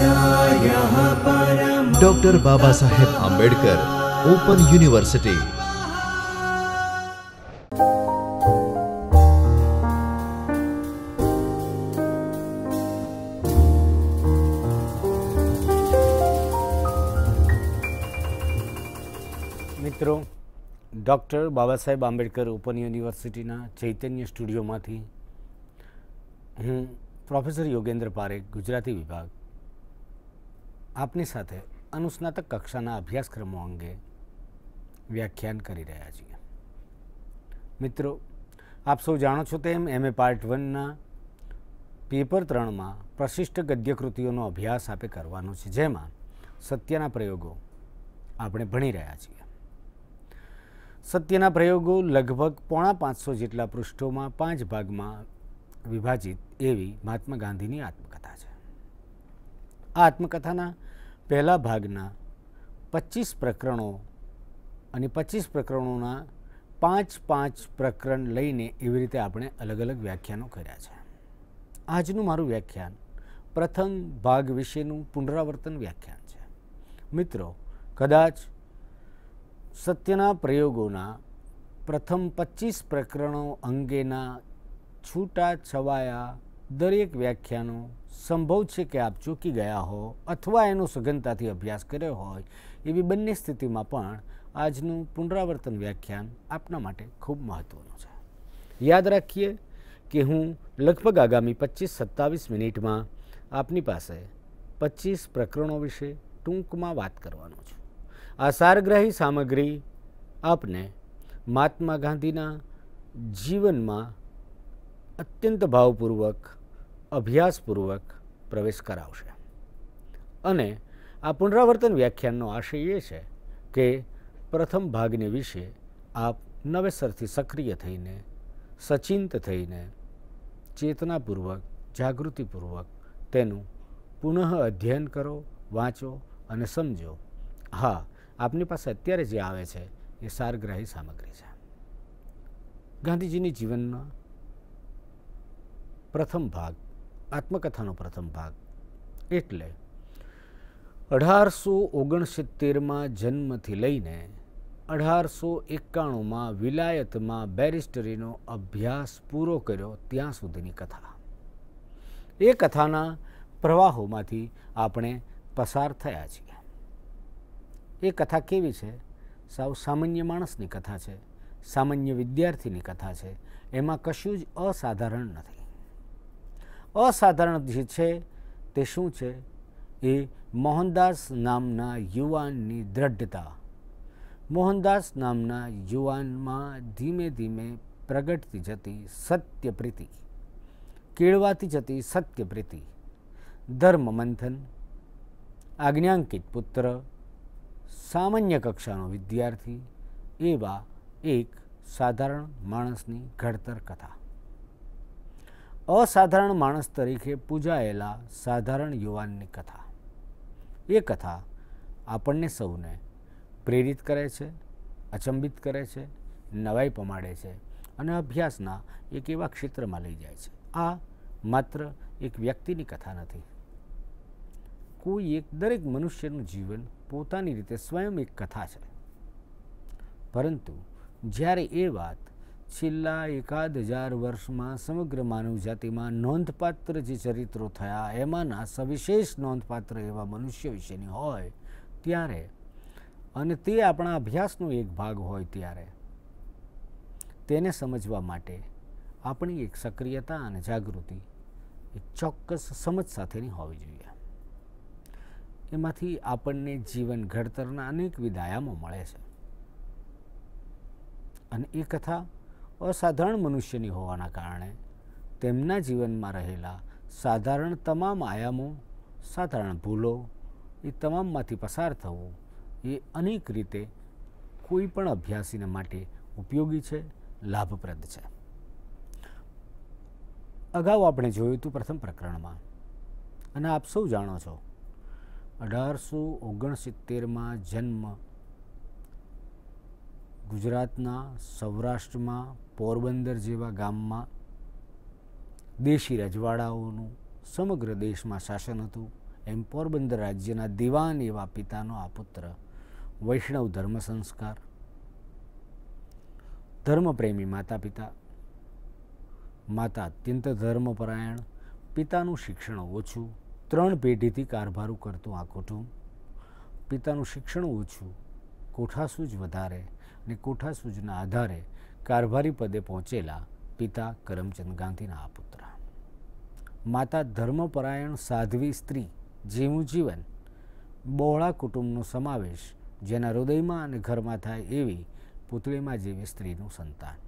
doctor Baba Saheb Ambedkar open university મિત્રો doctor Baba Saheb Ambedkar open યુનિવર્સિટીના ચૈતન્ય સ્ટુડિયોમાંથી હું પ્રોફેસર યોગેન્દ્ર પારેખ ગુજરાતી વિભાગ આપની સાથે અનુસ્નાતક કક્ષાના અભ્યાસક્રમો અંગે વ્યાખ્યાન કરી રહ્યા છીએ મિત્રો આપ સૌ જાણો છો તેમ એમએ પાર્ટ વનના પેપર ત્રણમાં પ્રશિષ્ટ ગદ્યકૃતિઓનો અભ્યાસ આપે કરવાનો છે જેમાં સત્યના પ્રયોગો આપણે ભણી રહ્યા છીએ સત્યના પ્રયોગો લગભગ પોણા પાંચસો જેટલા પૃષ્ઠોમાં પાંચ ભાગમાં વિભાજિત એવી મહાત્મા ગાંધીની આત્મકથા છે આ આત્મકથાના પહેલા ભાગના પચીસ પ્રકરણો અને પચીસ પ્રકરણોના પાંચ પાંચ પ્રકરણ લઈને એવી રીતે આપણે અલગ અલગ વ્યાખ્યાનો કર્યા છે આજનું મારું વ્યાખ્યાન પ્રથમ ભાગ વિશેનું પુનરાવર્તન વ્યાખ્યાન છે મિત્રો કદાચ સત્યના પ્રયોગોના પ્રથમ પચીસ પ્રકરણો અંગેના છૂટા છવાયા દરેક વ્યાખ્યાનો સંભવ છે કે આપ ચૂકી ગયા હો અથવા એનો સઘનતાથી અભ્યાસ કર્યો હોય એવી બંને સ્થિતિમાં પણ આજનું પુનરાવર્તન વ્યાખ્યાન આપના માટે ખૂબ મહત્ત્વનું છે યાદ રાખીએ કે હું લગભગ આગામી પચીસ સત્તાવીસ મિનિટમાં આપની પાસે પચીસ પ્રકરણો વિશે ટૂંકમાં વાત કરવાનો છું આ સારગ્રાહી સામગ્રી આપને મહાત્મા ગાંધીના જીવનમાં અત્યંત ભાવપૂર્વક અભ્યાસપૂર્વક પ્રવેશ કરાવશે અને આ પુનરાવર્તન વ્યાખ્યાનનો આશય એ છે કે પ્રથમ ભાગને વિશે આપ નવેસરથી સક્રિય થઈને સચિંત થઈને ચેતનાપૂર્વક જાગૃતિપૂર્વક તેનું પુનઃ અધ્યયન કરો વાંચો અને સમજો હા આપની પાસે અત્યારે જે આવે છે એ સારગ્રાહી સામગ્રી છે ગાંધીજીની જીવનના પ્રથમ ભાગ આત્મકથાનો પ્રથમ ભાગ એટલે અઢારસો ઓગણસિત્તેરમાં જન્મથી લઈને અઢારસો એકાણુંમાં વિલાયતમાં બેરિસ્ટરીનો અભ્યાસ પૂરો કર્યો ત્યાં સુધીની કથા એ કથાના પ્રવાહોમાંથી આપણે પસાર થયા છીએ એ કથા કેવી છે સાવ સામાન્ય માણસની કથા છે સામાન્ય વિદ્યાર્થીની કથા છે એમાં કશું જ અસાધારણ નથી અસાધારણ જે છે તે શું છે એ મોહનદાસ નામના યુવાનની દ્રઢતા મોહનદાસ નામના યુવાનમાં ધીમે ધીમે પ્રગટતી જતી સત્યપ્રીતિ કેળવાતી જતી સત્યપ્રીતિ ધર્મ મંથન આજ્ઞાંકિત પુત્ર સામાન્ય કક્ષાનો વિદ્યાર્થી એવા એક સાધારણ માણસની ઘડતર કથા અસાધારણ માણસ તરીકે પૂજાયેલા સાધારણ યુવાનની કથા એ કથા આપણને સૌને પ્રેરિત કરે છે અચંબિત કરે છે નવાઈ પમાડે છે અને અભ્યાસના એક એવા ક્ષેત્રમાં લઈ જાય છે આ માત્ર એક વ્યક્તિની કથા નથી કોઈ એક દરેક મનુષ્યનું જીવન પોતાની રીતે સ્વયં એક કથા છે પરંતુ જ્યારે એ વાત છેલ્લા એકાદ હજાર વર્ષમાં સમગ્ર માનવજાતિમાં નોંધપાત્ર જે ચરિત્રો થયા એમાંના સવિશેષ નોંધપાત્ર એવા મનુષ્ય વિશેની હોય ત્યારે અને તે આપણા અભ્યાસનો એક ભાગ હોય ત્યારે તેને સમજવા માટે આપણી એક સક્રિયતા અને જાગૃતિ એક ચોક્કસ સમજ સાથેની હોવી જોઈએ એમાંથી આપણને જીવન ઘડતરના અનેક વિદાયામો મળે છે અને એ કથા અસાધારણ મનુષ્યની હોવાના કારણે તેમના જીવનમાં રહેલા સાધારણ તમામ આયામો સાધારણ ભૂલો એ તમામમાંથી પસાર થવું એ અનેક રીતે કોઈ પણ અભ્યાસીને માટે ઉપયોગી છે લાભપ્રદ છે અગાઉ આપણે જોયું હતું પ્રથમ પ્રકરણમાં અને આપ સૌ જાણો છો અઢારસો ઓગણસિત્તેરમાં જન્મ ગુજરાતના સૌરાષ્ટ્રમાં પોરબંદર જેવા ગામમાં દેશી રજવાડાઓનું સમગ્ર દેશમાં શાસન હતું એમ પોરબંદર રાજ્યના દિવાન એવા પિતાનો આ પુત્ર વૈષ્ણવ ધર્મ સંસ્કાર ધર્મપ્રેમી માતા પિતા માતા અત્યંત ધર્મપરાયણ પિતાનું શિક્ષણ ઓછું ત્રણ પેઢીથી કારભારું કરતું આ કુટુંબ પિતાનું શિક્ષણ ઓછું કોઠાસૂજ વધારે અને કોઠાસૂજના આધારે કારભારી પદે પહોંચેલા પિતા કરમચંદ ગાંધીના આ પુત્ર માતા ધર્મપરાયણ સાધ્વી સ્ત્રી જેવું જીવન બહોળા કુટુંબનો સમાવેશ જેના હૃદયમાં અને ઘરમાં થાય એવી પુતળીમાં જેવી સ્ત્રીનું સંતાન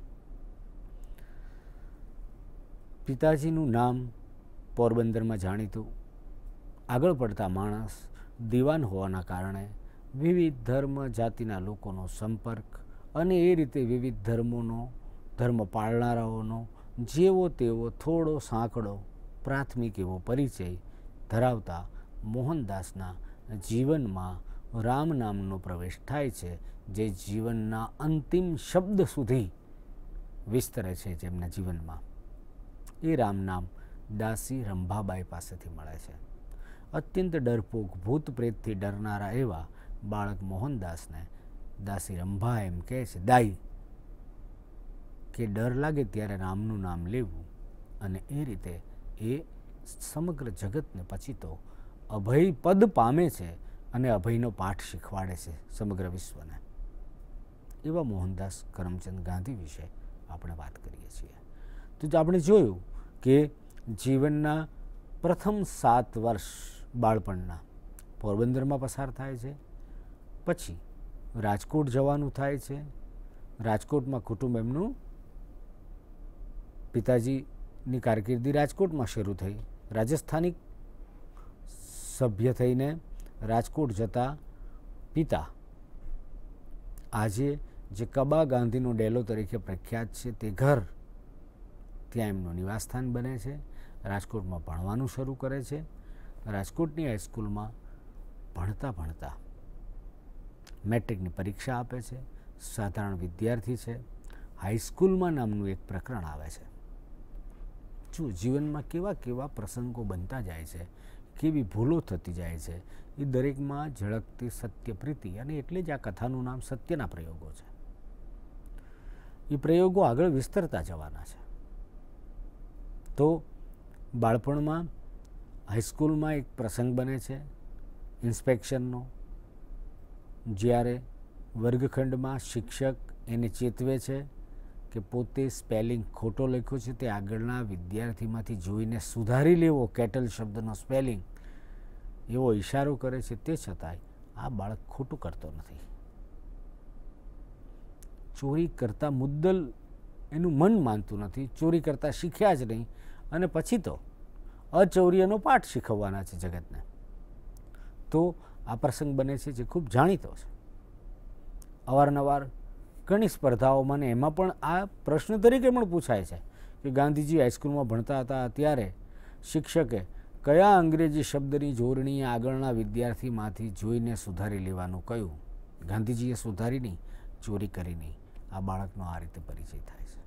પિતાજીનું નામ પોરબંદરમાં જાણીતું આગળ પડતા માણસ દિવાન હોવાના કારણે વિવિધ ધર્મ જાતિના લોકોનો સંપર્ક અને એ રીતે વિવિધ ધર્મોનો ધર્મ પાળનારાઓનો જેવો તેવો થોડો સાંકડો પ્રાથમિક એવો પરિચય ધરાવતા મોહનદાસના જીવનમાં રામ નામનો પ્રવેશ થાય છે જે જીવનના અંતિમ શબ્દ સુધી વિસ્તરે છે જેમના જીવનમાં એ રામ નામ દાસી રંભાબાઈ પાસેથી મળે છે અત્યંત ડરપોક ભૂત પ્રેતથી ડરનારા એવા બાળક મોહનદાસને દાસી રંભા એમ કહે છે દાઈ કે ડર લાગે ત્યારે રામનું નામ લેવું અને એ રીતે એ સમગ્ર જગતને પછી તો અભય પદ પામે છે અને અભયનો પાઠ શીખવાડે છે સમગ્ર વિશ્વને એવા મોહનદાસ કરમચંદ ગાંધી વિશે આપણે વાત કરીએ છીએ તો આપણે જોયું કે જીવનના પ્રથમ સાત વર્ષ બાળપણના પોરબંદરમાં પસાર થાય છે પછી રાજકોટ જવાનું થાય છે રાજકોટમાં કુટુંબ એમનું પિતાજીની કારકિર્દી રાજકોટમાં શરૂ થઈ રાજસ્થાનિક સભ્ય થઈને રાજકોટ જતા પિતા આજે જે કબા ગાંધીનો ડેલો તરીકે પ્રખ્યાત છે તે ઘર ત્યાં એમનું નિવાસસ્થાન બને છે રાજકોટમાં ભણવાનું શરૂ કરે છે રાજકોટની હાઈસ્કૂલમાં ભણતા ભણતા મેટ્રિકની પરીક્ષા આપે છે સાધારણ વિદ્યાર્થી છે હાઈસ્કૂલમાં નામનું એક પ્રકરણ આવે છે જો જીવનમાં કેવા કેવા પ્રસંગો બનતા જાય છે કેવી ભૂલો થતી જાય છે એ દરેકમાં ઝળકતી સત્યપ્રીતિ અને એટલે જ આ કથાનું નામ સત્યના પ્રયોગો છે એ પ્રયોગો આગળ વિસ્તરતા જવાના છે તો બાળપણમાં હાઈસ્કૂલમાં એક પ્રસંગ બને છે ઇન્સ્પેક્શનનો જ્યારે વર્ગખંડમાં શિક્ષક એને ચેતવે છે કે પોતે સ્પેલિંગ ખોટો લખ્યો છે તે આગળના વિદ્યાર્થીમાંથી જોઈને સુધારી લેવો કેટલ શબ્દનો સ્પેલિંગ એવો ઇશારો કરે છે તે છતાંય આ બાળક ખોટું કરતો નથી ચોરી કરતાં મુદ્દલ એનું મન માનતું નથી ચોરી કરતાં શીખ્યા જ નહીં અને પછી તો અચૌર્યનો પાઠ શીખવવાના છે જગતને તો આ પ્રસંગ બને છે જે ખૂબ જાણીતો છે અવારનવાર ઘણી સ્પર્ધાઓમાં ને એમાં પણ આ પ્રશ્ન તરીકે પણ પૂછાય છે કે ગાંધીજી હાઈસ્કૂલમાં ભણતા હતા ત્યારે શિક્ષકે કયા અંગ્રેજી શબ્દની જોરણી આગળના વિદ્યાર્થીમાંથી જોઈને સુધારી લેવાનું કહ્યું ગાંધીજીએ સુધારી નહીં ચોરી કરી નહીં આ બાળકનો આ રીતે પરિચય થાય છે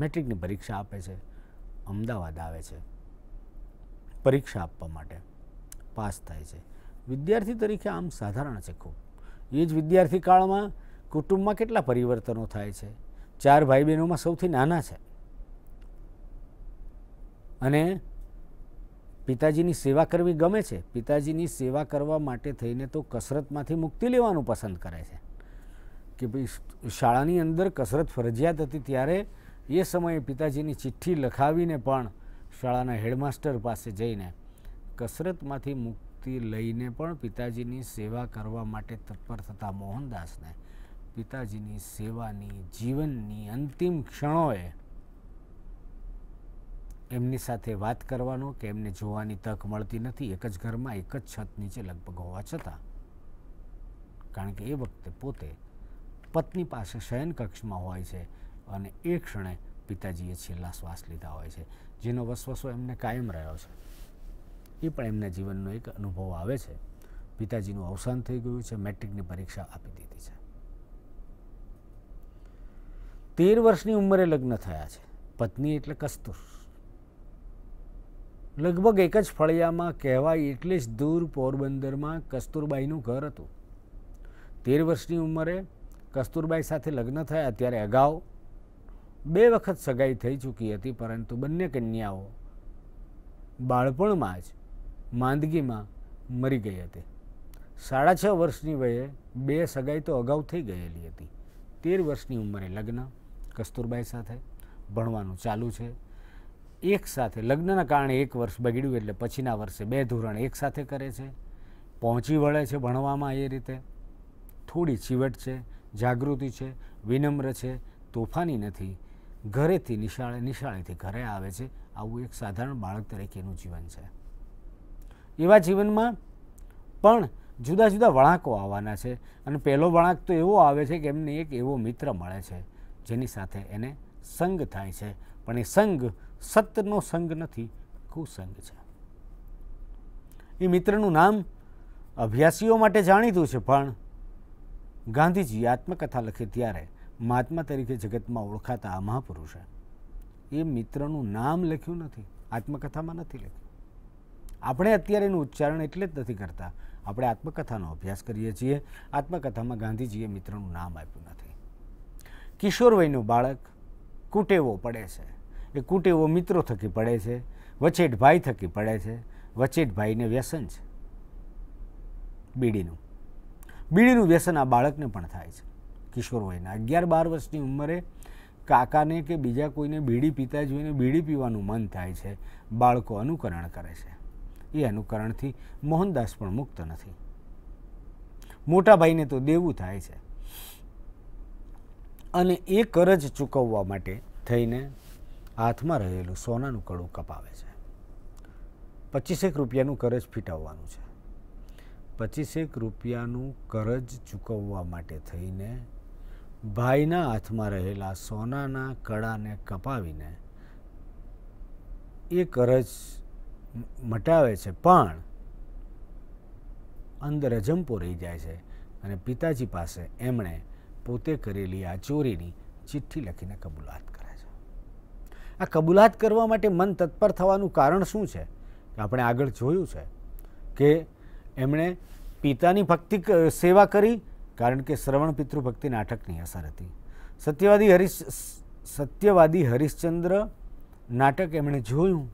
મેટ્રિકની પરીક્ષા આપે છે અમદાવાદ આવે છે પરીક્ષા આપવા માટે પાસ થાય છે વિદ્યાર્થી તરીકે આમ સાધારણ છે ખૂબ એ જ વિદ્યાર્થી કાળમાં કુટુંબમાં કેટલા પરિવર્તનો થાય છે ચાર ભાઈ બહેનોમાં સૌથી નાના છે અને પિતાજીની સેવા કરવી ગમે છે પિતાજીની સેવા કરવા માટે થઈને તો કસરતમાંથી મુક્તિ લેવાનું પસંદ કરે છે કે ભાઈ શાળાની અંદર કસરત ફરજિયાત હતી ત્યારે એ સમયે પિતાજીની ચિઠ્ઠી લખાવીને પણ શાળાના હેડમાસ્ટર પાસે જઈને કસરતમાંથી મુક્ત નિવૃત્તિ લઈને પણ પિતાજીની સેવા કરવા માટે તત્પર થતા મોહનદાસને પિતાજીની સેવાની જીવનની અંતિમ ક્ષણોએ એમની સાથે વાત કરવાનો કે એમને જોવાની તક મળતી નથી એક જ ઘરમાં એક જ છત નીચે લગભગ હોવા છતાં કારણ કે એ વખતે પોતે પત્ની પાસે શયન કક્ષમાં હોય છે અને એ ક્ષણે પિતાજીએ છેલ્લા શ્વાસ લીધા હોય છે જેનો વસવસો એમને કાયમ રહ્યો છે એ પણ એમના જીવનનો એક અનુભવ આવે છે પિતાજીનું અવસાન થઈ ગયું છે મેટ્રિકની પરીક્ષા આપી દીધી છે તેર વર્ષની ઉંમરે લગ્ન થયા છે પત્ની એટલે કસ્તુર લગભગ એક જ ફળિયામાં કહેવાય એટલે જ દૂર પોરબંદરમાં કસ્તુરબાઈનું ઘર હતું તેર વર્ષની ઉંમરે કસ્તુરબાઈ સાથે લગ્ન થયા ત્યારે અગાઉ બે વખત સગાઈ થઈ ચૂકી હતી પરંતુ બંને કન્યાઓ બાળપણમાં જ માંદગીમાં મરી ગઈ હતી સાડા છ વર્ષની વયે બે સગાઈ તો અગાઉ થઈ ગયેલી હતી તેર વર્ષની ઉંમરે લગ્ન કસ્તુરબાઈ સાથે ભણવાનું ચાલુ છે એક સાથે લગ્નના કારણે એક વર્ષ બગડ્યું એટલે પછીના વર્ષે બે ધોરણ એક સાથે કરે છે પહોંચી વળે છે ભણવામાં એ રીતે થોડી ચીવટ છે જાગૃતિ છે વિનમ્ર છે તોફાની નથી ઘરેથી નિશાળે નિશાળેથી ઘરે આવે છે આવું એક સાધારણ બાળક તરીકેનું જીવન છે એવા જીવનમાં પણ જુદા જુદા વળાંકો આવવાના છે અને પહેલો વળાંક તો એવો આવે છે કે એમને એક એવો મિત્ર મળે છે જેની સાથે એને સંગ થાય છે પણ એ સંગ સતનો સંગ નથી કુસંગ છે એ મિત્રનું નામ અભ્યાસીઓ માટે જાણીતું છે પણ ગાંધીજી આત્મકથા લખી ત્યારે મહાત્મા તરીકે જગતમાં ઓળખાતા આ મહાપુરુષે એ મિત્રનું નામ લખ્યું નથી આત્મકથામાં નથી લખ્યું આપણે અત્યારે એનું ઉચ્ચારણ એટલે જ નથી કરતા આપણે આત્મકથાનો અભ્યાસ કરીએ છીએ આત્મકથામાં ગાંધીજીએ મિત્રનું નામ આપ્યું નથી કિશોરવયનું બાળક કુટેવો પડે છે એ કુટેવો મિત્રો થકી પડે છે વચેટ ભાઈ થકી પડે છે વચેટ ભાઈને વ્યસન છે બીડીનું બીડીનું વ્યસન આ બાળકને પણ થાય છે કિશોર વયના અગિયાર બાર વર્ષની ઉંમરે કાકાને કે બીજા કોઈને બીડી પીતા જોઈને બીડી પીવાનું મન થાય છે બાળકો અનુકરણ કરે છે એ અનુકરણથી મોહનદાસ પણ મુક્ત નથી મોટાભાઈને તો દેવું થાય છે અને એ કરજ ચૂકવવા માટે થઈને હાથમાં રહેલું સોનાનું કડું કપાવે છે પચીસેક રૂપિયાનું કરજ ફીટાવવાનું છે પચીસેક રૂપિયાનું કરજ ચૂકવવા માટે થઈને ભાઈના હાથમાં રહેલા સોનાના કડાને કપાવીને એ કરજ મટાવે છે પણ અંદર અજંપો રહી જાય છે અને પિતાજી પાસે એમણે પોતે કરેલી આ ચોરીની ચિઠ્ઠી લખીને કબૂલાત કરે છે આ કબૂલાત કરવા માટે મન તત્પર થવાનું કારણ શું છે આપણે આગળ જોયું છે કે એમણે પિતાની ભક્તિ સેવા કરી કારણ કે શ્રવણ પિતૃ ભક્તિ નાટકની અસર હતી સત્યવાદી હરિશ સત્યવાદી હરિશ્ચંદ્ર નાટક એમણે જોયું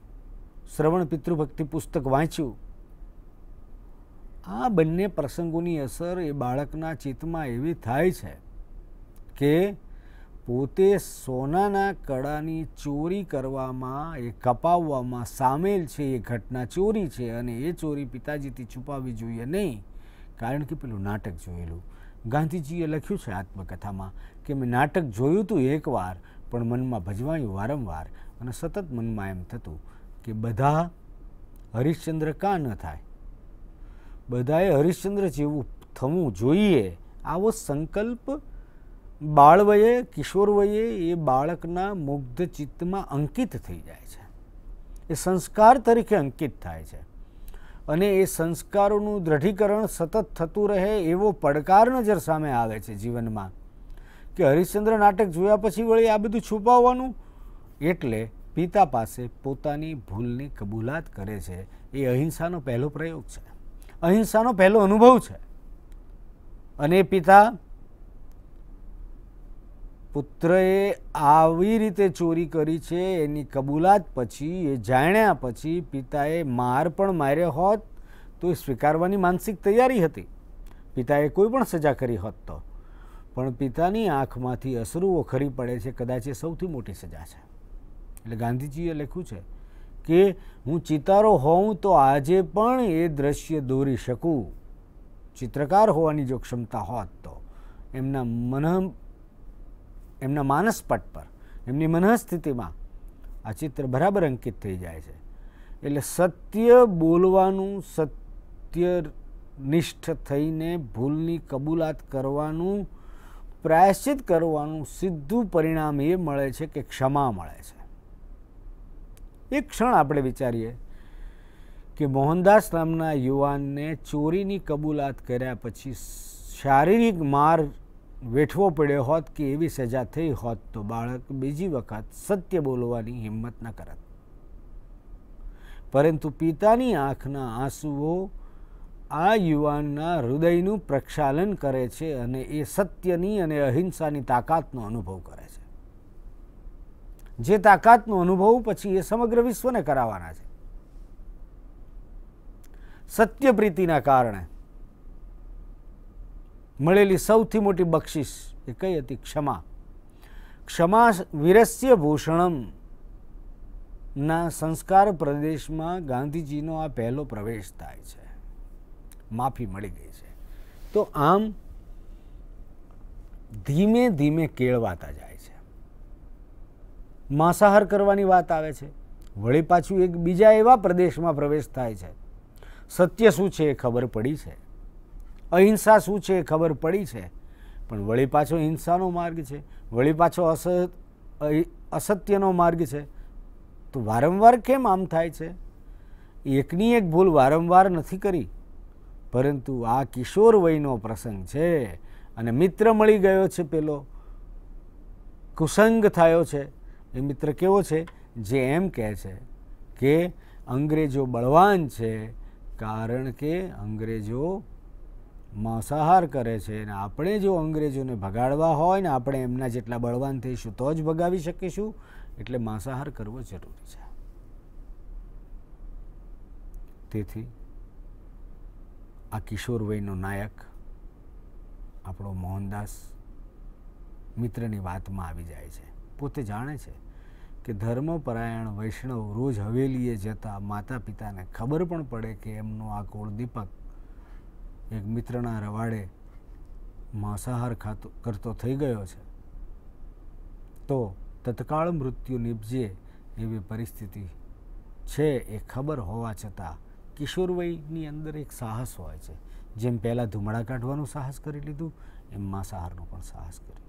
શ્રવણ પિતૃભક્તિ પુસ્તક વાંચ્યું આ બંને પ્રસંગોની અસર એ બાળકના ચિત્તમાં એવી થાય છે કે પોતે સોનાના કડાની ચોરી કરવામાં એ કપાવવામાં સામેલ છે એ ઘટના ચોરી છે અને એ ચોરી પિતાજીથી છુપાવવી જોઈએ નહીં કારણ કે પેલું નાટક જોયેલું ગાંધીજીએ લખ્યું છે આત્મકથામાં કે મેં નાટક જોયું હતું એકવાર પણ મનમાં ભજવાયું વારંવાર અને સતત મનમાં એમ થતું કે બધા હરિશ્ચંદ્ર કા ન થાય બધાએ હરિશ્ચંદ્ર જેવું થવું જોઈએ આવો સંકલ્પ બાળવયે કિશોરવયે એ બાળકના મુગ્ધ ચિત્તમાં અંકિત થઈ જાય છે એ સંસ્કાર તરીકે અંકિત થાય છે અને એ સંસ્કારોનું દ્રઢીકરણ સતત થતું રહે એવો પડકાર નજર સામે આવે છે જીવનમાં કે હરિશ્ચંદ્ર નાટક જોયા પછી વળી આ બધું છુપાવવાનું એટલે પિતા પાસે પોતાની ભૂલની કબૂલાત કરે છે એ અહિંસાનો પહેલો પ્રયોગ છે અહિંસાનો પહેલો અનુભવ છે અને પિતા પુત્રએ આવી રીતે ચોરી કરી છે એની કબૂલાત પછી એ જાણ્યા પછી પિતાએ માર પણ માર્યો હોત તો એ સ્વીકારવાની માનસિક તૈયારી હતી પિતાએ કોઈ પણ સજા કરી હોત તો પણ પિતાની આંખમાંથી અશ્રુઓ ખરી પડે છે કદાચ એ સૌથી મોટી સજા છે એટલે ગાંધીજીએ લખ્યું છે કે હું ચિતારો હોઉં તો આજે પણ એ દ્રશ્ય દોરી શકું ચિત્રકાર હોવાની જો ક્ષમતા હોત તો એમના મન એમના માનસપટ પર એમની મનઃસ્થિતિમાં આ ચિત્ર બરાબર અંકિત થઈ જાય છે એટલે સત્ય બોલવાનું સત્ય નિષ્ઠ થઈને ભૂલની કબૂલાત કરવાનું પ્રાયશ્ચિત કરવાનું સીધું પરિણામ એ મળે છે કે ક્ષમા મળે છે એક ક્ષણ આપણે વિચારીએ કે મોહનદાસ નામના યુવાનને ચોરીની કબૂલાત કર્યા પછી શારીરિક માર વેઠવો પડ્યો હોત કે એવી સજા થઈ હોત તો બાળક બીજી વખત સત્ય બોલવાની હિંમત ન કરત પરંતુ પિતાની આંખના આંસુઓ આ યુવાનના હૃદયનું પ્રક્ષાલન કરે છે અને એ સત્યની અને અહિંસાની તાકાતનો અનુભવ કરે છે જે તાકાતનો અનુભવ પછી એ સમગ્ર વિશ્વને કરાવવાના છે સત્ય પ્રીતિના કારણે મળેલી સૌથી મોટી બક્ષિસ એ કઈ હતી ક્ષમા ક્ષમા વિરસ્ય ભૂષણમ ના સંસ્કાર પ્રદેશમાં ગાંધીજીનો આ પહેલો પ્રવેશ થાય છે માફી મળી ગઈ છે તો આમ ધીમે ધીમે કેળવાતા જાય માંસાહાર કરવાની વાત આવે છે વળી પાછું એક બીજા એવા પ્રદેશમાં પ્રવેશ થાય છે સત્ય શું છે એ ખબર પડી છે અહિંસા શું છે એ ખબર પડી છે પણ વળી પાછો હિંસાનો માર્ગ છે વળી પાછો અસત અસત્યનો માર્ગ છે તો વારંવાર કેમ આમ થાય છે એકની એક ભૂલ વારંવાર નથી કરી પરંતુ આ કિશોર વયનો પ્રસંગ છે અને મિત્ર મળી ગયો છે પેલો કુસંગ થયો છે એ મિત્ર કેવો છે જે એમ કહે છે કે અંગ્રેજો બળવાન છે કારણ કે અંગ્રેજો માંસાહાર કરે છે અને આપણે જો અંગ્રેજોને ભગાડવા હોય ને આપણે એમના જેટલા બળવાન થઈશું તો જ ભગાવી શકીશું એટલે માંસાહાર કરવો જરૂરી છે તેથી આ કિશોર વયનો નાયક આપણો મોહનદાસ મિત્રની વાતમાં આવી જાય છે પોતે જાણે છે કે ધર્મપરાયણ વૈષ્ણવ રોજ હવેલીએ જતા માતા પિતાને ખબર પણ પડે કે એમનો આ દીપક એક મિત્રના રવાડે માંસાહાર ખાતો કરતો થઈ ગયો છે તો તત્કાળ મૃત્યુ નીપજે એવી પરિસ્થિતિ છે એ ખબર હોવા છતાં કિશોરવયની અંદર એક સાહસ હોય છે જેમ પહેલાં ધુમાડા કાઢવાનું સાહસ કરી લીધું એમ માંસાહારનો પણ સાહસ કર્યું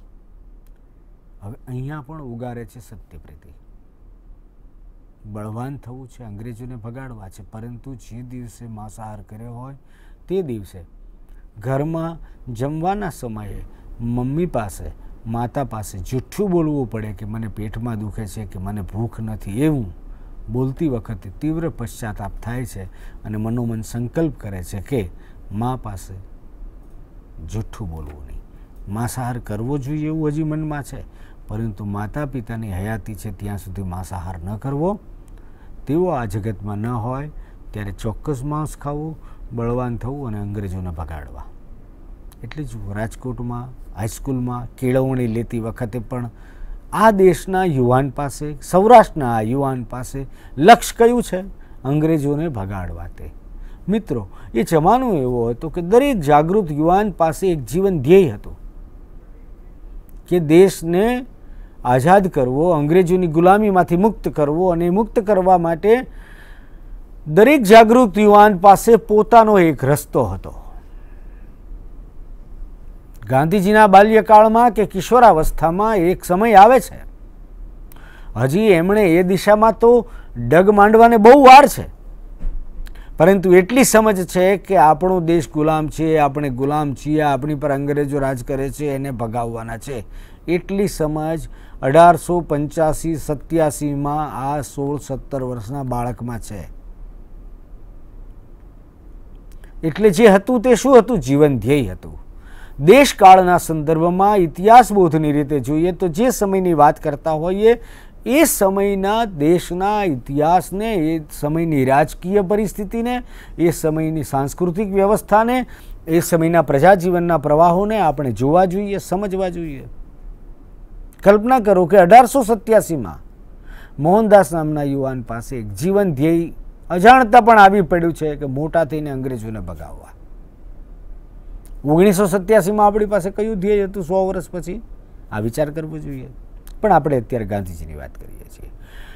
હવે અહીંયા પણ ઉગારે છે સત્યપ્રીતિ બળવાન થવું છે અંગ્રેજોને ભગાડવા છે પરંતુ જે દિવસે માંસાહાર કર્યો હોય તે દિવસે ઘરમાં જમવાના સમયે મમ્મી પાસે માતા પાસે જુઠ્ઠું બોલવું પડે કે મને પેટમાં દુખે છે કે મને ભૂખ નથી એવું બોલતી વખતે તીવ્ર પશ્ચાતાપ થાય છે અને મનોમન સંકલ્પ કરે છે કે મા પાસે જુઠ્ઠું બોલવું નહીં માંસાહાર કરવો જોઈએ એવું હજી મનમાં છે પરંતુ માતા પિતાની હયાતી છે ત્યાં સુધી માંસાહાર ન કરવો તેઓ આ જગતમાં ન હોય ત્યારે ચોક્કસ માંસ ખાવું બળવાન થવું અને અંગ્રેજોને ભગાડવા એટલે જ રાજકોટમાં હાઈસ્કૂલમાં કેળવણી લેતી વખતે પણ આ દેશના યુવાન પાસે સૌરાષ્ટ્રના આ યુવાન પાસે લક્ષ્ય કયું છે અંગ્રેજોને ભગાડવા તે મિત્રો એ જમાનો એવો હતો કે દરેક જાગૃત યુવાન પાસે એક જીવન ધ્યેય હતું કે દેશને આઝાદ કરવો અંગ્રેજોની ગુલામીમાંથી મુક્ત કરવો અને મુક્ત કરવા માટે દરેક જાગૃત યુવાન પાસે પોતાનો એક રસ્તો હતો ગાંધીજીના બાલ્યકાળમાં કે કિશોરાવસ્થામાં એક સમય આવે છે હજી એમણે એ દિશામાં તો ડગ માંડવાને બહુ વાર છે પરંતુ એટલી સમજ છે કે આપણો દેશ ગુલામ છે આપણે ગુલામ છીએ આપણી પર અંગ્રેજો રાજ કરે છે એને ભગાવવાના છે એટલી સમજ અઢારસો પંચ્યાસી સત્યાસીમાં આ સોળ સત્તર વર્ષના બાળકમાં છે એટલે જે હતું તે શું હતું જીવન ધ્યેય હતું દેશકાળના સંદર્ભમાં ઇતિહાસ બોધની રીતે જોઈએ તો જે સમયની વાત કરતા હોઈએ એ સમયના દેશના ઇતિહાસને એ સમયની રાજકીય પરિસ્થિતિને એ સમયની સાંસ્કૃતિક વ્યવસ્થાને એ સમયના પ્રજાજીવનના પ્રવાહોને આપણે જોવા જોઈએ સમજવા જોઈએ કલ્પના કરો કે અઢારસો સત્યાસીમાં મોહનદાસ નામના યુવાન પાસે એક જીવન ધ્યેય અજાણતા પણ આવી પડ્યું છે કે મોટા થઈને અંગ્રેજોને ભગાવવા ઓગણીસો સત્યાસીમાં આપણી પાસે કયું ધ્યેય હતું સો વર્ષ પછી આ વિચાર કરવો જોઈએ પણ આપણે અત્યારે ગાંધીજીની વાત કરીએ છીએ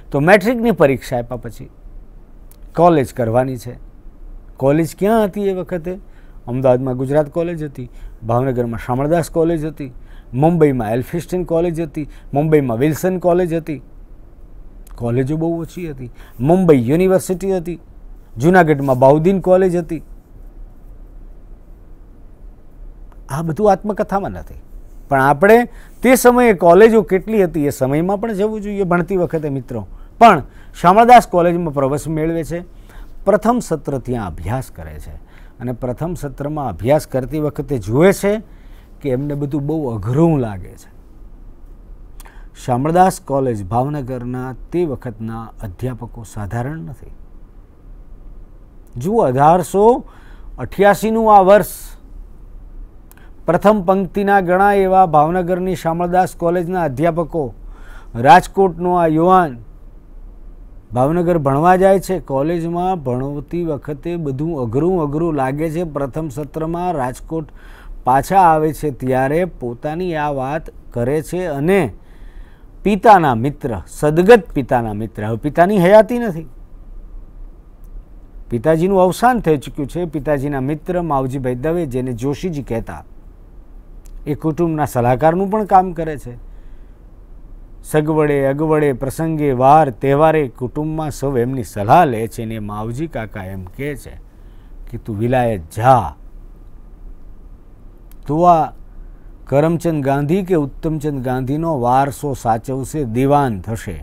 તો મેટ્રિકની પરીક્ષા આપ્યા પછી કોલેજ કરવાની છે કોલેજ ક્યાં હતી એ વખતે અમદાવાદમાં ગુજરાત કોલેજ હતી ભાવનગરમાં શામળદાસ કોલેજ હતી મુંબઈમાં એલ્ફિસ્ટન કોલેજ હતી મુંબઈમાં વિલ્સન કોલેજ હતી કોલેજો બહુ ઓછી હતી મુંબઈ યુનિવર્સિટી હતી જુનાગઢમાં બાઉદ્દીન કોલેજ હતી આ બધું આત્મકથામાં નથી પણ આપણે તે સમયે કોલેજો કેટલી હતી એ સમયમાં પણ જવું જોઈએ ભણતી વખતે મિત્રો પણ શામળદાસ કોલેજમાં પ્રવેશ મેળવે છે પ્રથમ સત્ર ત્યાં અભ્યાસ કરે છે અને પ્રથમ સત્રમાં અભ્યાસ કરતી વખતે જુએ છે કે એમને બધું બહુ અઘરું લાગે છે શામળદાસ કોલેજ ભાવનગરના તે વખતના અધ્યાપકો સાધારણ નથી જુઓ અઢારસો અઠ્યાસીનું આ વર્ષ પ્રથમ પંક્તિના ઘણા એવા ભાવનગરની શામળદાસ કોલેજના અધ્યાપકો રાજકોટનો આ યુવાન ભાવનગર ભણવા જાય છે કોલેજમાં ભણવતી વખતે બધું અઘરું અઘરું લાગે છે પ્રથમ સત્રમાં રાજકોટ પાછા આવે છે ત્યારે પોતાની આ વાત કરે છે અને પિતાના મિત્ર સદગત પિતાના મિત્ર હવે પિતાની હયાતી નથી પિતાજીનું અવસાન થઈ ચૂક્યું છે પિતાજીના મિત્ર માવજીભાઈ દવે જેને જોશીજી કહેતા એ કુટુંબના સલાહકારનું પણ કામ કરે છે સગવડે અગવડે પ્રસંગે વાર તહેવારે કુટુંબમાં સૌ એમની સલાહ લે છે ને માવજી કાકા એમ કહે છે કે તું વિલાયત જા તું આ કરમચંદ ગાંધી કે ઉત્તમચંદ ગાંધીનો વારસો સાચવશે દિવાન થશે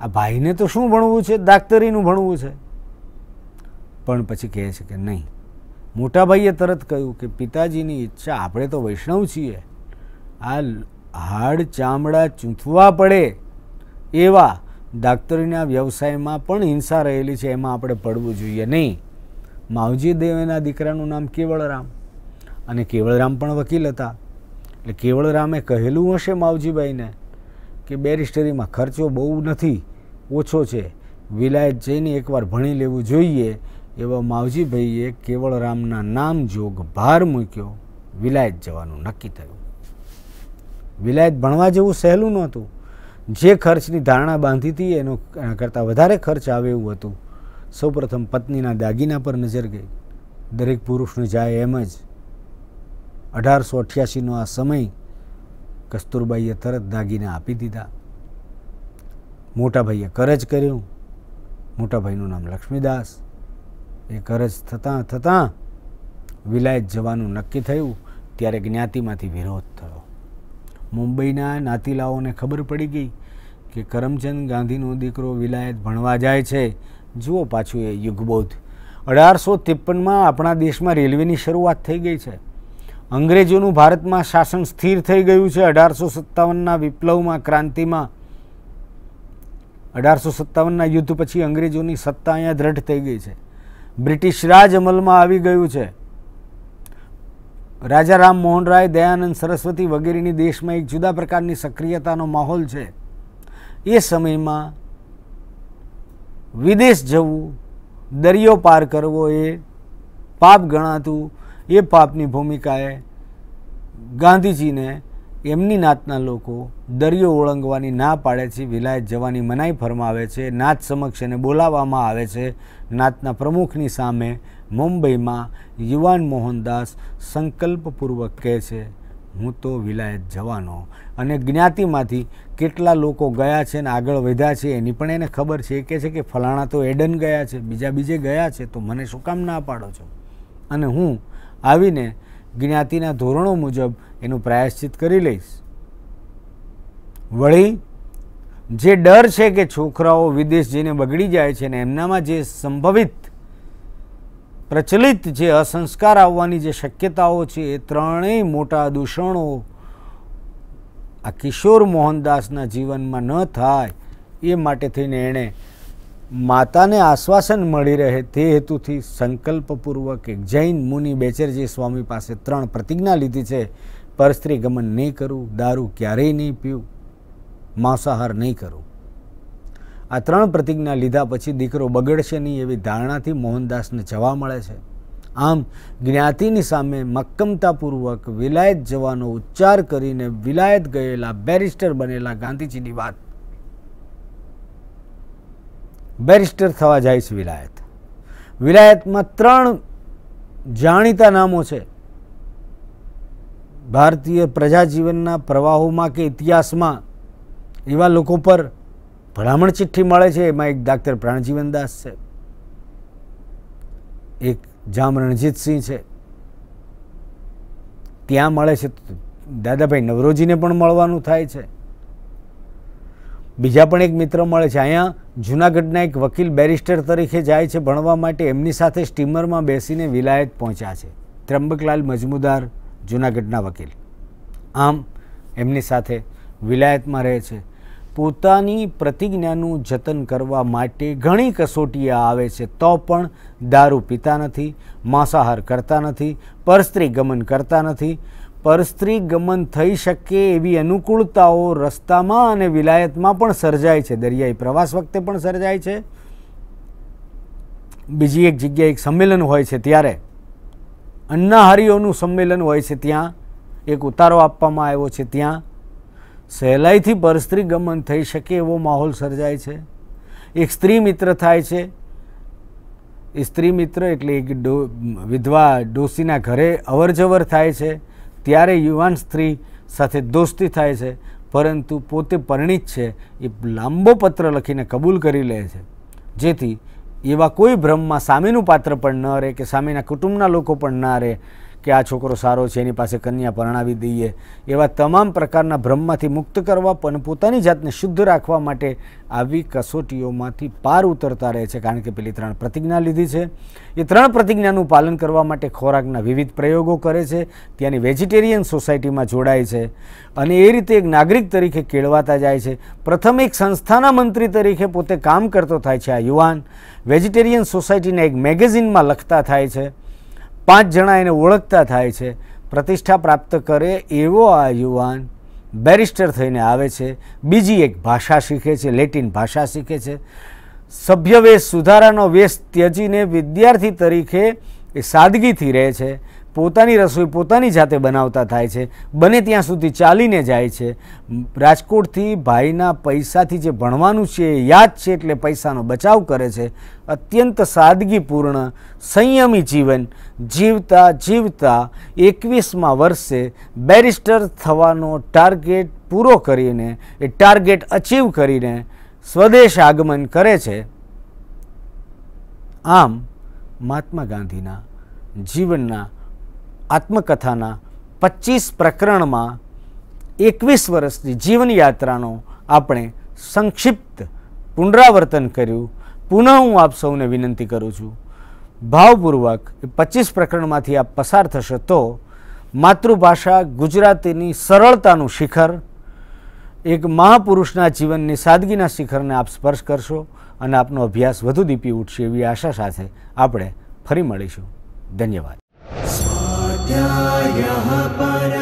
આ ભાઈને તો શું ભણવું છે દાક્તરીનું ભણવું છે પણ પછી કહે છે કે નહીં મોટાભાઈએ તરત કહ્યું કે પિતાજીની ઈચ્છા આપણે તો વૈષ્ણવ છીએ આ હાડ ચામડા ચૂંથવા પડે એવા ડાક્ટરીના વ્યવસાયમાં પણ હિંસા રહેલી છે એમાં આપણે પડવું જોઈએ નહીં માવજી દેવેના દીકરાનું નામ કેવળરામ અને કેવળરામ પણ વકીલ હતા એટલે કેવળરામે કહેલું હશે માવજીભાઈને કે બેરિસ્ટરીમાં ખર્ચો બહુ નથી ઓછો છે વિલાયત જઈને એકવાર ભણી લેવું જોઈએ એવા માવજીભાઈએ કેવળરામના નામ જોગ ભાર મૂક્યો વિલાયત જવાનું નક્કી થયું વિલાયત ભણવા જેવું સહેલું નહોતું જે ખર્ચની ધારણા બાંધી હતી એનો એના કરતાં વધારે ખર્ચ આવે એવું હતું સૌપ્રથમ પત્નીના દાગીના પર નજર ગઈ દરેક પુરુષને જાય એમ જ અઢારસો અઠ્યાસીનો આ સમય કસ્તુરબાઈએ તરત દાગીના આપી દીધા મોટાભાઈએ કરજ કર્યું મોટાભાઈનું નામ લક્ષ્મીદાસ એ કરજ થતાં થતાં વિલાયત જવાનું નક્કી થયું ત્યારે જ્ઞાતિમાંથી વિરોધ થયો મુંબઈના નાતીલાઓને ખબર પડી ગઈ કે કરમચંદ ગાંધીનો દીકરો વિલાયત ભણવા જાય છે જુઓ પાછું એ યુગબોધ અઢારસો ત્રેપનમાં આપણા દેશમાં રેલવેની શરૂઆત થઈ ગઈ છે અંગ્રેજોનું ભારતમાં શાસન સ્થિર થઈ ગયું છે અઢારસો સત્તાવનના વિપ્લવમાં ક્રાંતિમાં અઢારસો સત્તાવનના યુદ્ધ પછી અંગ્રેજોની સત્તા અહીંયા દ્રઢ થઈ ગઈ છે બ્રિટિશ રાજ અમલમાં આવી ગયું છે રાજા રામ મોહન રાય દયાનંદ સરસ્વતી વગેરેની દેશમાં એક જુદા પ્રકારની સક્રિયતાનો માહોલ છે એ સમયમાં વિદેશ જવું દરિયો પાર કરવો એ પાપ ગણાતું એ પાપની ભૂમિકાએ ગાંધીજીને એમની નાતના લોકો દરિયો ઓળંગવાની ના પાડે છે વિલાયત જવાની મનાઈ ફરમાવે છે નાત સમક્ષ એને બોલાવવામાં આવે છે નાતના પ્રમુખની સામે મુંબઈમાં યુવાન મોહનદાસ સંકલ્પપૂર્વક કહે છે હું તો વિલાયત જવાનો અને જ્ઞાતિમાંથી કેટલા લોકો ગયા છે ને આગળ વધ્યા છે એની પણ એને ખબર છે એ કહે છે કે ફલાણા તો એડન ગયા છે બીજા બીજે ગયા છે તો મને શું કામ ના પાડો છો અને હું આવીને જ્ઞાતિના ધોરણો મુજબ એનું પ્રાયશ્ચિત કરી લઈશ વળી જે ડર છે કે છોકરાઓ વિદેશ જઈને બગડી જાય છે ને એમનામાં જે સંભવિત પ્રચલિત જે અસંસ્કાર આવવાની જે શક્યતાઓ છે એ ત્રણેય મોટા દૂષણો આ કિશોર મોહનદાસના જીવનમાં ન થાય એ માટે થઈને એણે માતાને આશ્વાસન મળી રહે તે હેતુથી સંકલ્પપૂર્વક એક જૈન મુનિ બેચરજી સ્વામી પાસે ત્રણ પ્રતિજ્ઞા લીધી છે પરસ્ત્રી ગમન નહીં કરું દારૂ ક્યારેય નહીં પીવું માંસાહાર નહીં કરું આ ત્રણ પ્રતિજ્ઞા લીધા પછી દીકરો બગડશે નહીં એવી ધારણાથી મોહનદાસને જવા મળે છે આમ જ્ઞાતિની સામે મક્કમતાપૂર્વક વિલાયત જવાનો ઉચ્ચાર કરીને વિલાયત ગયેલા બેરિસ્ટર બનેલા ગાંધીજીની વાત બેરિસ્ટર થવા જાય છે વિલાયત વિલાયતમાં ત્રણ જાણીતા નામો છે ભારતીય પ્રજાજીવનના પ્રવાહોમાં કે ઇતિહાસમાં એવા લોકો પર ભલામણ ચિઠ્ઠી મળે છે એમાં એક ડાક્ટર પ્રાણજીવનદાસ છે એક જામ રણજીતસિંહ છે ત્યાં મળે છે દાદાભાઈ નવરોજીને પણ મળવાનું થાય છે બીજા પણ એક મિત્ર મળે છે અહીંયા જૂનાગઢના એક વકીલ બેરિસ્ટર તરીકે જાય છે ભણવા માટે એમની સાથે સ્ટીમરમાં બેસીને વિલાયત પહોંચ્યા છે ત્રંબકલાલ મજમુદાર જૂનાગઢના વકીલ આમ એમની સાથે વિલાયતમાં રહે છે પોતાની પ્રતિજ્ઞાનું જતન કરવા માટે ઘણી કસોટીયા આવે છે તો પણ દારૂ પીતા નથી માંસાહાર કરતા નથી પરસ્ત્રી ગમન કરતા નથી પરસ્ત્રી ગમન થઈ શકે એવી અનુકૂળતાઓ રસ્તામાં અને વિલાયતમાં પણ સર્જાય છે દરિયાઈ પ્રવાસ વખતે પણ સર્જાય છે બીજી એક જગ્યાએ એક સંમેલન હોય છે ત્યારે અન્નાહારીઓનું સંમેલન હોય છે ત્યાં એક ઉતારો આપવામાં આવ્યો છે ત્યાં સહેલાઈથી પરસ્ત્રી ગમન થઈ શકે એવો માહોલ સર્જાય છે એક સ્ત્રી મિત્ર થાય છે એ સ્ત્રી મિત્ર એટલે એક ડો વિધવા ડોસીના ઘરે અવરજવર થાય છે ત્યારે યુવાન સ્ત્રી સાથે દોસ્તી થાય છે પરંતુ પોતે પરિણિત છે એ લાંબો પત્ર લખીને કબૂલ કરી લે છે જેથી એવા કોઈ ભ્રમમાં સામેનું પાત્ર પણ ન રહે કે સામેના કુટુંબના લોકો પણ ના રહે કે આ છોકરો સારો છે એની પાસે કન્યા પરણાવી દઈએ એવા તમામ પ્રકારના ભ્રમમાંથી મુક્ત કરવા પણ પોતાની જાતને શુદ્ધ રાખવા માટે આવી કસોટીઓમાંથી પાર ઉતરતા રહે છે કારણ કે પેલી ત્રણ પ્રતિજ્ઞા લીધી છે એ ત્રણ પ્રતિજ્ઞાનું પાલન કરવા માટે ખોરાકના વિવિધ પ્રયોગો કરે છે ત્યાંની વેજીટેરિયન સોસાયટીમાં જોડાય છે અને એ રીતે એક નાગરિક તરીકે કેળવાતા જાય છે પ્રથમ એક સંસ્થાના મંત્રી તરીકે પોતે કામ કરતો થાય છે આ યુવાન વેજીટેરિયન સોસાયટીના એક મેગેઝિનમાં લખતા થાય છે પાંચ જણા એને ઓળખતા થાય છે પ્રતિષ્ઠા પ્રાપ્ત કરે એવો આ યુવાન બેરિસ્ટર થઈને આવે છે બીજી એક ભાષા શીખે છે લેટિન ભાષા શીખે છે સભ્યવેશ સુધારાનો વેશ ત્યજીને વિદ્યાર્થી તરીકે એ સાદગીથી રહે છે પોતાની રસોઈ પોતાની જાતે બનાવતા થાય છે બને ત્યાં સુધી ચાલીને જાય છે રાજકોટથી ભાઈના પૈસાથી જે ભણવાનું છે એ યાદ છે એટલે પૈસાનો બચાવ કરે છે અત્યંત સાદગીપૂર્ણ સંયમી જીવન જીવતા જીવતા એકવીસમાં વર્ષે બેરિસ્ટર થવાનો ટાર્ગેટ પૂરો કરીને એ ટાર્ગેટ અચીવ કરીને સ્વદેશ આગમન કરે છે આમ મહાત્મા ગાંધીના જીવનના આત્મકથાના પચીસ પ્રકરણમાં એકવીસ વર્ષની જીવનયાત્રાનો આપણે સંક્ષિપ્ત પુનરાવર્તન કર્યું પુનઃ હું આપ સૌને વિનંતી કરું છું ભાવપૂર્વક એ પચીસ પ્રકરણમાંથી આપ પસાર થશો તો માતૃભાષા ગુજરાતીની સરળતાનું શિખર એક મહાપુરુષના જીવનની સાદગીના શિખરને આપ સ્પર્શ કરશો અને આપનો અભ્યાસ વધુ દીપી ઉઠશે એવી આશા સાથે આપણે ફરી મળીશું ધન્યવાદ या पर